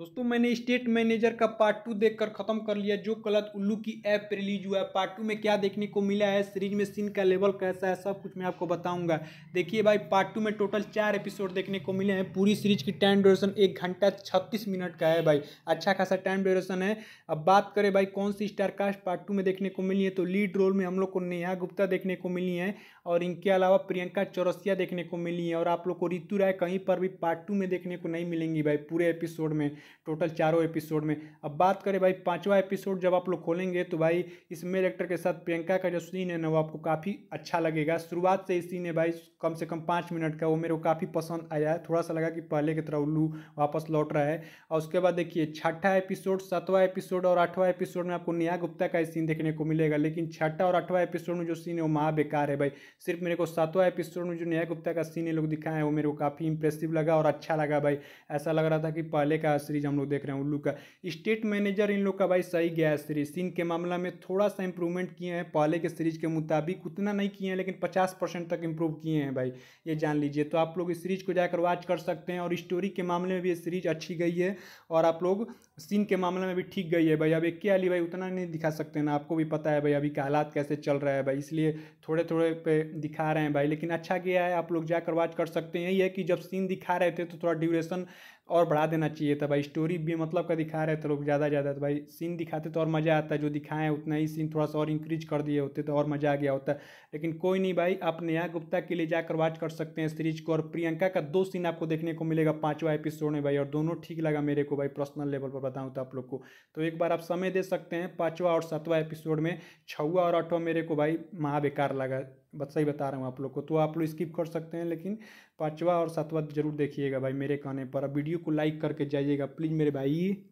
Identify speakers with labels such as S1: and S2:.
S1: दोस्तों मैंने state manager का पार्ट टू देखकर खत्म कर लिया जो गलत उल्लू की ऐप पर रिलीज हुआ है पार्ट टू में क्या देखने को मिला है सीरीज में सीन का लेवल कैसा है सब कुछ मैं आपको बताऊंगा देखिए भाई पार्ट टू में टोटल चार एपिसोड देखने को मिले हैं पूरी सीरीज की टाइम ड्यूरेशन एक घंटा छत्तीस मिनट का है भाई अच्छा खासा टाइम ड्यूरेशन है अब बात करें भाई कौन सी स्टारकास्ट पार्ट टू में देखने को मिली है तो लीड रोल में हम लोग को नेहा गुप्ता देखने को मिली है और इनके अलावा प्रियंका चौरसिया देखने को मिली है और आप लोग को ऋतु राय कहीं पर भी पार्ट टू में देखने को नहीं मिलेंगी भाई पूरे एपिसोड में टोटल चारों एपिसोड में अब बात करें भाई पाँचवा एपिसोड जब आप लोग खोलेंगे तो भाई इस मेल एक्टर के साथ प्रियंका का जो सीन है ना वो आपको काफ़ी अच्छा लगेगा शुरुआत से इस सीन है भाई कम से कम पाँच मिनट का वो मेरे को काफ़ी पसंद आया है थोड़ा सा लगा कि पहले की तरह उल्लू वापस लौट रहा है और उसके बाद देखिए छठा एपिसोड सातवा एपिसोड और आठवा एपिसोड में आपको नया गुप्ता का सीन देखने को मिलेगा लेकिन छठा और आठवा एपिसोड में जो सीन है वो महा बेकार है भाई सिर्फ मेरे को सातवा एपिसोड में जो नया गुप्ता का सीन है लोग दिखाए हैं वो मेरे को काफ़ी इंप्रेसिव लगा और अच्छा लगा भाई ऐसा लग रहा था कि पहले का सीरीज सीरीज हम लोग देख रहे हैं उल्लू का स्टेट मैनेजर इन लोग का भाई सही गया है सीरीज सीन के मामला में थोड़ा सा इंप्रूवमेंट किए हैं पहले के सीरीज के मुताबिक उतना नहीं किए हैं लेकिन पचास परसेंट तक इम्प्रूव किए हैं भाई ये जान लीजिए तो आप लोग इस सीरीज को जाकर वॉच कर सकते हैं और स्टोरी के मामले में भी ये सीरीज अच्छी गई है और आप लोग सीन के मामले में भी ठीक गई है भाई अब एक अली भाई उतना नहीं दिखा सकते ना आपको भी पता है भाई अभी का हालात कैसे चल रहा है भाई इसलिए थोड़े थोड़े पे दिखा रहे हैं भाई लेकिन अच्छा गया है आप लोग जाकर वॉच कर सकते हैं यही है कि जब सीन दिखा रहे थे तो थोड़ा ड्यूरेशन और बढ़ा देना चाहिए था भाई स्टोरी भी मतलब का दिखा रहे तो लोग ज़्यादा ज़्यादा तो भाई सीन दिखाते तो और मज़ा आता जो दिखाएं उतना ही सीन थोड़ा सा और इंक्रीज कर दिए होते तो और मज़ा आ गया होता लेकिन कोई नहीं भाई आप नेहा गुप्ता के लिए जाकर वॉच कर सकते हैं सीरीज को और प्रियंका का दो सीन आपको देखने को मिलेगा पाँचवा एपिसोड में भाई और दोनों ठीक लगा मेरे को भाई पर्सनल लेवल पर बताऊँ तो आप लोग को तो एक बार आप समय दे सकते हैं पाँचवा और सातवा एपिसोड में छवा और आठवा मेरे को भाई महाबेकार लगा बस सही बता रहा हूँ आप लोग को तो आप लोग स्किप कर सकते हैं लेकिन पाँचवा और सातवा जरूर देखिएगा भाई मेरे कहने पर अब वीडियो वीडियो को लाइक करके जाइएगा प्लीज़ मेरे भाई